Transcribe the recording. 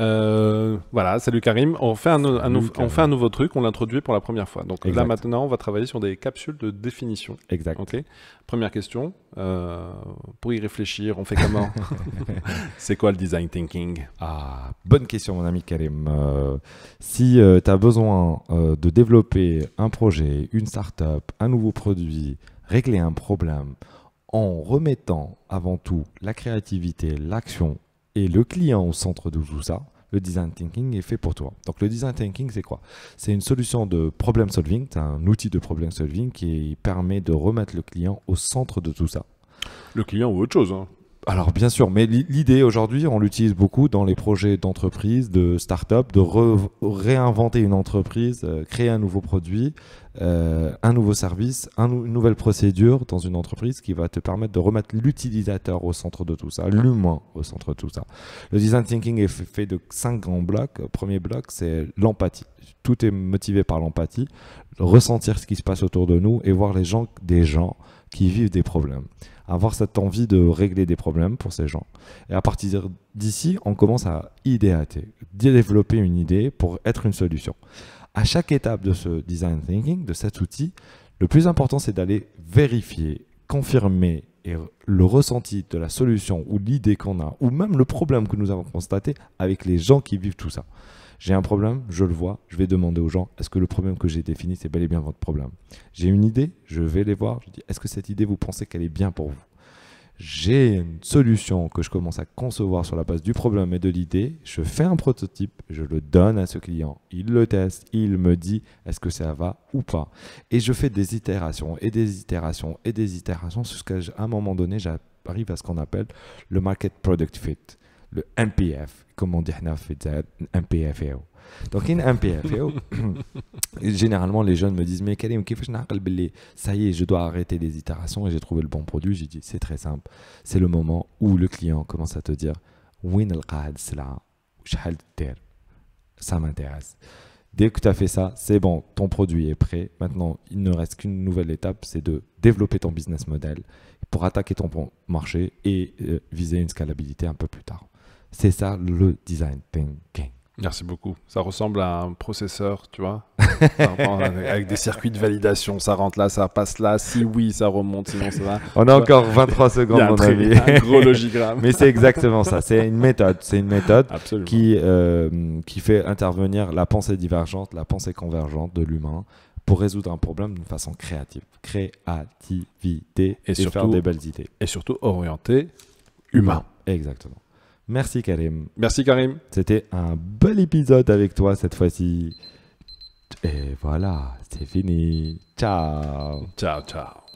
Euh, voilà, salut Karim. On fait un, on fait un nouveau truc, on l'introduit pour la première fois. Donc là maintenant, on va travailler sur des capsules de définition. Exact. première question, euh, pour y réfléchir, on fait comment C'est quoi le design thinking Ah, bonne question mon ami Karim. Euh, si tu as besoin de développer un projet, une start-up, un nouveau produit, régler un problème, en remettant avant tout la créativité, l'action et le client au centre de tout ça, le design thinking est fait pour toi. Donc le design thinking, c'est quoi C'est une solution de problem solving, c'est un outil de problem solving qui permet de remettre le client au centre de tout ça. Le client ou autre chose. Hein. Alors bien sûr, mais l'idée aujourd'hui, on l'utilise beaucoup dans les projets d'entreprise, de start-up, de réinventer une entreprise, euh, créer un nouveau produit, euh, un nouveau service, une nouvelle procédure dans une entreprise qui va te permettre de remettre l'utilisateur au centre de tout ça, l'humain au centre de tout ça. Le design thinking est fait de cinq grands blocs. premier bloc, c'est l'empathie. Tout est motivé par l'empathie, ressentir ce qui se passe autour de nous et voir les gens des gens qui vivent des problèmes avoir cette envie de régler des problèmes pour ces gens. Et à partir d'ici, on commence à idéater, développer une idée pour être une solution. À chaque étape de ce design thinking, de cet outil, le plus important, c'est d'aller vérifier, confirmer et le ressenti de la solution ou l'idée qu'on a, ou même le problème que nous avons constaté avec les gens qui vivent tout ça. J'ai un problème, je le vois, je vais demander aux gens est-ce que le problème que j'ai défini, c'est bel et bien votre problème J'ai une idée, je vais les voir, je dis est-ce que cette idée, vous pensez qu'elle est bien pour vous j'ai une solution que je commence à concevoir sur la base du problème et de l'idée, je fais un prototype, je le donne à ce client, il le teste, il me dit est-ce que ça va ou pas. Et je fais des itérations et des itérations et des itérations jusqu'à un moment donné, j'arrive à ce qu'on appelle le market product fit le MPF comme on dit MPF donc un MPF généralement les jeunes me disent mais Karim ça y est je dois arrêter les itérations et j'ai trouvé le bon produit j'ai dit c'est très simple c'est le moment où le client commence à te dire win ça m'intéresse Dès que tu as fait ça, c'est bon, ton produit est prêt. Maintenant, il ne reste qu'une nouvelle étape, c'est de développer ton business model pour attaquer ton bon marché et euh, viser une scalabilité un peu plus tard. C'est ça le design thinking. Merci beaucoup. Ça ressemble à un processeur, tu vois, avec des circuits de validation. Ça rentre là, ça passe là. Si oui, ça remonte, sinon ça va. On a encore 23 secondes, mon ami. Un gros logigramme. Mais c'est exactement ça. C'est une méthode. C'est une méthode qui, euh, qui fait intervenir la pensée divergente, la pensée convergente de l'humain pour résoudre un problème d'une façon créative. Créativité et, surtout, des belles idées. Et surtout orienté humain. humain. Exactement. Merci Karim. Merci Karim. C'était un bel épisode avec toi cette fois-ci. Et voilà, c'est fini. Ciao. Ciao, ciao.